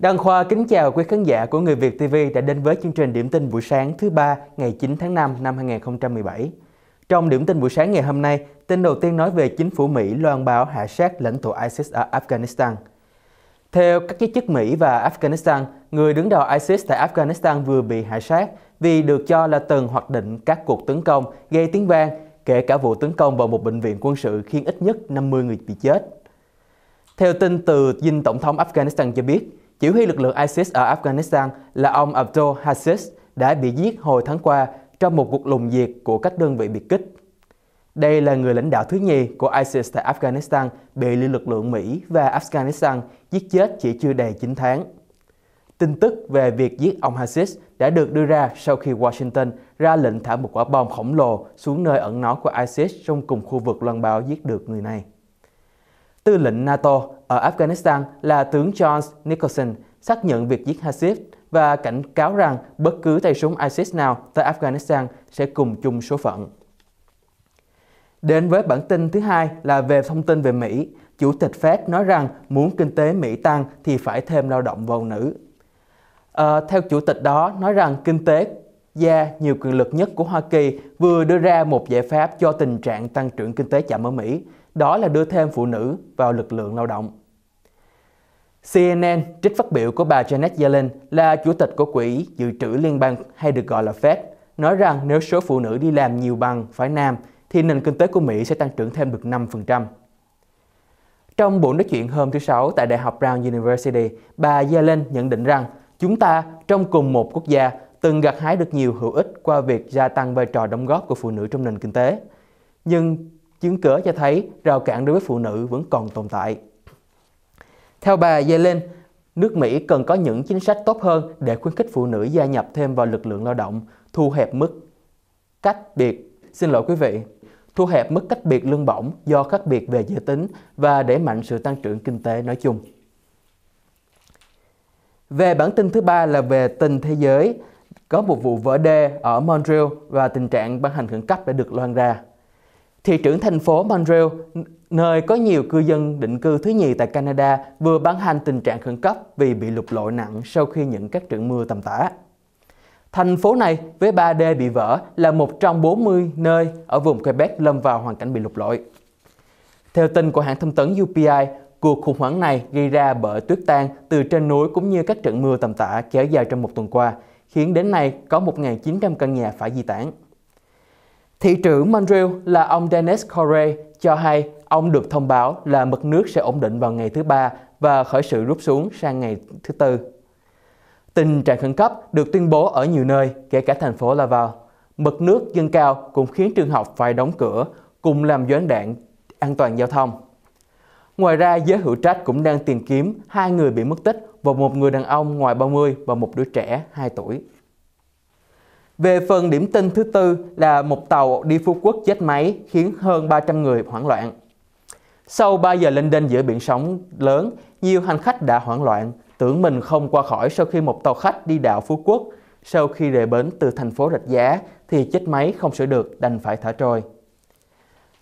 Đăng Khoa kính chào quý khán giả của Người Việt TV đã đến với chương trình Điểm tin buổi sáng thứ ba ngày 9 tháng 5 năm 2017. Trong Điểm tin buổi sáng ngày hôm nay, tin đầu tiên nói về chính phủ Mỹ loan báo hạ sát lãnh thổ ISIS ở Afghanistan. Theo các giới chức Mỹ và Afghanistan, người đứng đầu ISIS tại Afghanistan vừa bị hạ sát vì được cho là từng hoạch định các cuộc tấn công gây tiếng vang, kể cả vụ tấn công vào một bệnh viện quân sự khiến ít nhất 50 người bị chết. Theo tin từ dinh tổng thống Afghanistan cho biết, chỉ huy lực lượng ISIS ở Afghanistan là ông Abdul Hasis đã bị giết hồi tháng qua trong một cuộc lùng diệt của các đơn vị biệt kích. Đây là người lãnh đạo thứ nhì của ISIS tại Afghanistan bị liên lực lượng Mỹ và Afghanistan giết chết chỉ chưa đầy 9 tháng. Tin tức về việc giết ông Hasis đã được đưa ra sau khi Washington ra lệnh thả một quả bom khổng lồ xuống nơi ẩn náu của ISIS trong cùng khu vực loan báo giết được người này. Tư lệnh NATO ở Afghanistan là tướng John Nicholson xác nhận việc giết Hasif và cảnh cáo rằng bất cứ tay súng ISIS nào tới Afghanistan sẽ cùng chung số phận. Đến với bản tin thứ hai là về thông tin về Mỹ. Chủ tịch Fed nói rằng muốn kinh tế Mỹ tăng thì phải thêm lao động vào nữ. À, theo chủ tịch đó nói rằng kinh tế gia nhiều quyền lực nhất của Hoa Kỳ vừa đưa ra một giải pháp cho tình trạng tăng trưởng kinh tế chậm ở Mỹ đó là đưa thêm phụ nữ vào lực lượng lao động. CNN trích phát biểu của bà Janet Yellen là chủ tịch của Quỹ Dự trữ Liên bang hay được gọi là Fed, nói rằng nếu số phụ nữ đi làm nhiều bằng phải nam thì nền kinh tế của Mỹ sẽ tăng trưởng thêm được 5%. Trong buổi nói chuyện hôm thứ Sáu tại Đại học Brown University, bà Yellen nhận định rằng chúng ta trong cùng một quốc gia từng gặt hái được nhiều hữu ích qua việc gia tăng vai trò đóng góp của phụ nữ trong nền kinh tế. Nhưng chứng cớ cho thấy rào cản đối với phụ nữ vẫn còn tồn tại. Theo bà Yellen, nước Mỹ cần có những chính sách tốt hơn để khuyến khích phụ nữ gia nhập thêm vào lực lượng lao động, thu hẹp mức cách biệt, xin lỗi quý vị, thu hẹp mức cách biệt lương bổng do khác biệt về giới tính và để mạnh sự tăng trưởng kinh tế nói chung. Về bản tin thứ ba là về tình thế giới, có một vụ vỡ đê ở Montreal và tình trạng ban hành khẩn cấp đã được loan ra. Thị trưởng thành phố Montreal, nơi có nhiều cư dân định cư thứ nhì tại Canada, vừa ban hành tình trạng khẩn cấp vì bị lụt lội nặng sau khi những các trận mưa tầm tã. Thành phố này với 3D bị vỡ là một trong 40 nơi ở vùng Quebec lâm vào hoàn cảnh bị lụt lội. Theo tin của hãng thông tấn UPI, cuộc khủng hoảng này gây ra bởi tuyết tan từ trên núi cũng như các trận mưa tầm tã kéo dài trong một tuần qua, khiến đến nay có 1.900 căn nhà phải di tản. Thị trưởng Montreal là ông Dennis Correa cho hay ông được thông báo là mực nước sẽ ổn định vào ngày thứ ba và khởi sự rút xuống sang ngày thứ tư. Tình trạng khẩn cấp được tuyên bố ở nhiều nơi, kể cả thành phố Laval. Mực nước dâng cao cũng khiến trường học phải đóng cửa, cùng làm gián đoạn an toàn giao thông. Ngoài ra, giới hữu trách cũng đang tìm kiếm hai người bị mất tích và một người đàn ông ngoài 30 và một đứa trẻ 2 tuổi. Về phần điểm tin thứ tư là một tàu đi Phú Quốc chết máy khiến hơn 300 người hoảng loạn. Sau 3 giờ lên đênh giữa biển sóng lớn, nhiều hành khách đã hoảng loạn, tưởng mình không qua khỏi sau khi một tàu khách đi đảo Phú Quốc. Sau khi rời bến từ thành phố Rạch Giá thì chết máy không sửa được đành phải thả trôi.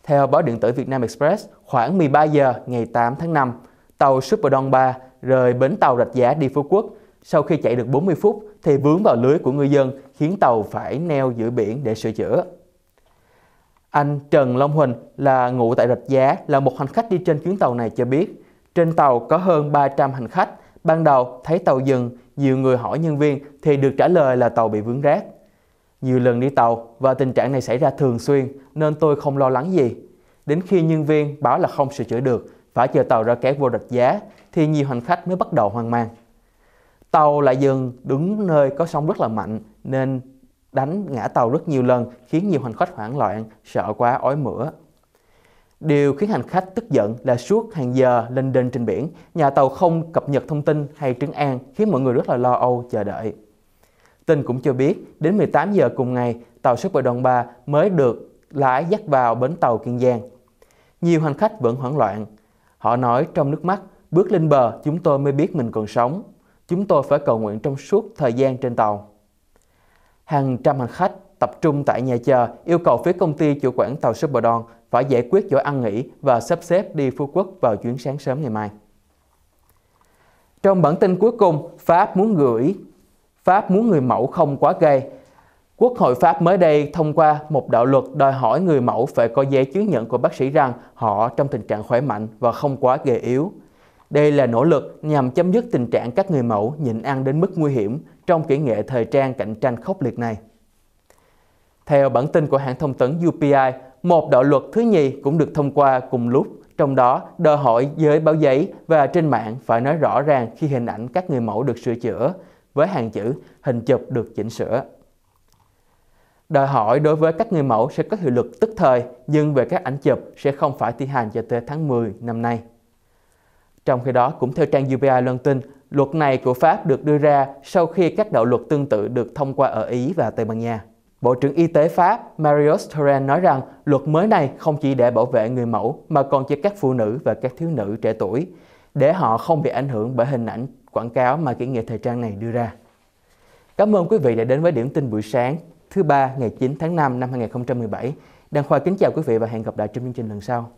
Theo báo điện tử việt nam Express, khoảng 13 giờ ngày 8 tháng 5, tàu Superdon 3 rời bến tàu Rạch Giá đi Phú Quốc sau khi chạy được 40 phút thì vướng vào lưới của ngư dân khiến tàu phải neo giữa biển để sửa chữa. Anh Trần Long Huỳnh là ngụ tại Rạch Giá là một hành khách đi trên chuyến tàu này cho biết trên tàu có hơn 300 hành khách. Ban đầu thấy tàu dừng, nhiều người hỏi nhân viên thì được trả lời là tàu bị vướng rác. Nhiều lần đi tàu và tình trạng này xảy ra thường xuyên nên tôi không lo lắng gì. Đến khi nhân viên báo là không sửa chữa được, phải chờ tàu ra kéo vô rạch giá thì nhiều hành khách mới bắt đầu hoang mang tàu lại dừng đứng nơi có sóng rất là mạnh nên đánh ngã tàu rất nhiều lần khiến nhiều hành khách hoảng loạn, sợ quá ói mửa. Điều khiến hành khách tức giận là suốt hàng giờ lên đên trên biển, nhà tàu không cập nhật thông tin hay trấn an khiến mọi người rất là lo âu chờ đợi. Tin cũng cho biết, đến 18 giờ cùng ngày, tàu sức bờ đoàn 3 mới được lái dắt vào bến tàu Kiên Giang. Nhiều hành khách vẫn hoảng loạn. Họ nói trong nước mắt, bước lên bờ chúng tôi mới biết mình còn sống. Chúng tôi phải cầu nguyện trong suốt thời gian trên tàu. Hàng trăm hành khách tập trung tại nhà chờ yêu cầu phía công ty chủ quản tàu Superdon phải giải quyết chỗ ăn nghỉ và sắp xếp đi Phú Quốc vào chuyến sáng sớm ngày mai. Trong bản tin cuối cùng, Pháp muốn gửi Pháp muốn người mẫu không quá gay. Quốc hội Pháp mới đây thông qua một đạo luật đòi hỏi người mẫu phải có giấy chứng nhận của bác sĩ rằng họ trong tình trạng khỏe mạnh và không quá gầy yếu. Đây là nỗ lực nhằm chấm dứt tình trạng các người mẫu nhịn ăn đến mức nguy hiểm trong kỹ nghệ thời trang cạnh tranh khốc liệt này. Theo bản tin của hãng thông tấn UPI, một đạo luật thứ nhì cũng được thông qua cùng lúc, trong đó đòi hỏi giới báo giấy và trên mạng phải nói rõ ràng khi hình ảnh các người mẫu được sửa chữa, với hàng chữ, hình chụp được chỉnh sửa. Đòi hỏi đối với các người mẫu sẽ có hiệu lực tức thời, nhưng về các ảnh chụp sẽ không phải thi hành cho tới tháng 10 năm nay. Trong khi đó, cũng theo trang UPI loan tin, luật này của Pháp được đưa ra sau khi các đạo luật tương tự được thông qua ở Ý và Tây Ban Nha. Bộ trưởng Y tế Pháp Marius Thuren nói rằng luật mới này không chỉ để bảo vệ người mẫu mà còn cho các phụ nữ và các thiếu nữ trẻ tuổi, để họ không bị ảnh hưởng bởi hình ảnh quảng cáo mà kỹ nghệ thời trang này đưa ra. Cảm ơn quý vị đã đến với điểm tin buổi sáng thứ ba ngày 9 tháng 5 năm 2017. Đăng Khoa kính chào quý vị và hẹn gặp lại trong chương trình lần sau.